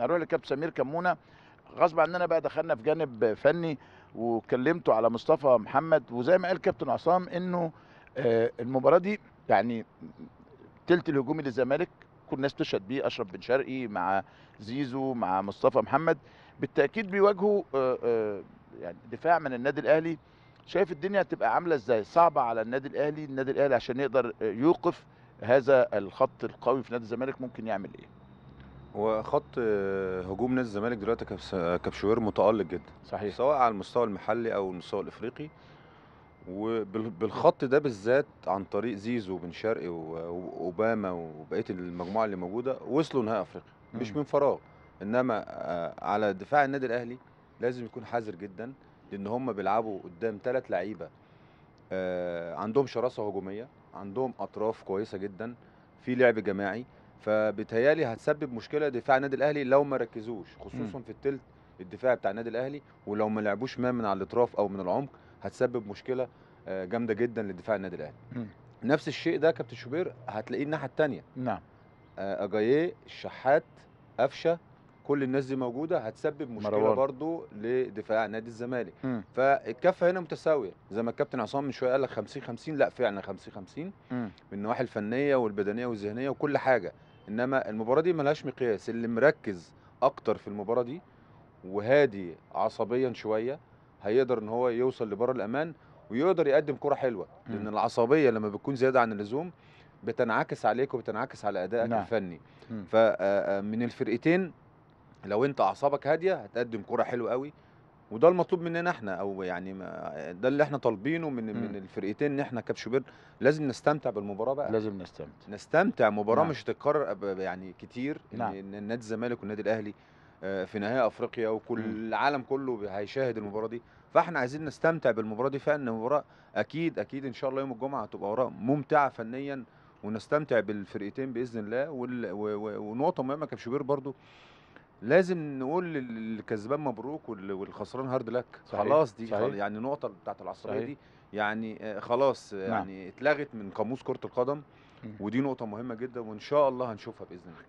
هنروح للكابتن سمير كمونه غصب عننا بقى دخلنا في جانب فني وكلمته على مصطفى محمد وزي ما قال كابتن عصام انه آه، المباراه دي يعني تلت الهجومي للزمالك كل الناس تشهد بيه اشرف بن شرقي مع زيزو مع مصطفى محمد بالتاكيد بيواجهوا آه، آه، يعني دفاع من النادي الاهلي شايف الدنيا هتبقى عامله ازاي صعبه على النادي الاهلي النادي الاهلي عشان يقدر يوقف هذا الخط القوي في نادي الزمالك ممكن يعمل ايه وخط آه، هجوم نادي الزمالك دلوقتي كبشوير آه، متالق جدا صحيح سواء على المستوى المحلي او المستوى الافريقي وبالخط ده بالذات عن طريق زيزو وبن شرقي واوباما وبقيه المجموعه اللي موجوده وصلوا نهائي افريقيا مش من فراغ انما آه، على دفاع النادي الاهلي لازم يكون حذر جدا لان هم بيلعبوا قدام ثلاث لعيبه عندهم شراسه هجوميه عندهم اطراف كويسه جدا في لعب جماعي فبتهيالي هتسبب مشكله دفاع النادي الاهلي لو ما ركزوش خصوصا في الثلث الدفاع بتاع النادي الاهلي ولو ما لعبوش ما من على الاطراف او من العمق هتسبب مشكله آه، جامده جدا لدفاع النادي الاهلي نفس الشيء ده كابتن شوبير هتلاقيه الناحيه الثانيه نعم آه، اجاييه الشحات قفشه كل الناس دي موجوده هتسبب مشكله مروان. برضو لدفاع نادي الزمالك فالكفه هنا متساويه زي ما الكابتن عصام من شويه قال لك 50 50 لا فعلا 50 50 من النواحي الفنيه والبدنيه والذهنيه وكل حاجه انما المباراه دي ملهاش مقياس اللي مركز اكتر في المباراه دي وهادي عصبيا شويه هيقدر ان هو يوصل لبر الامان ويقدر يقدم كره حلوه لان العصبيه لما بتكون زياده عن اللزوم بتنعكس عليك وبتنعكس على ادائك نعم. الفني فمن آه، آه، الفرقتين لو انت اعصابك هاديه هتقدم كره حلوه قوي وده المطلوب مننا احنا او يعني ده اللي احنا طالبينه من من الفرقتين ان احنا كبشوبير لازم نستمتع بالمباراه بقى لازم نستمتع نستمتع مباراه نعم. مش هتتكرر يعني كتير نعم. النادي الزمالك والنادي الاهلي آه، في نهائي افريقيا وكل مم. العالم كله هيشاهد المباراه دي فاحنا عايزين نستمتع بالمباراه دي فان المباراه اكيد اكيد ان شاء الله يوم الجمعه هتبقى مباراه ممتعه فنيا ونستمتع بالفرقتين باذن الله ونقطه مهمه كبشوبير برضو لازم نقول للكسبان مبروك والخسران هارد لك صحيح. خلاص دي صحيح. يعني نقطه بتاعت العصبيه دي يعني آه، خلاص آه، نعم. يعني اتلغت من قاموس كره القدم ودي نقطه مهمه جدا وان شاء الله هنشوفها باذن الله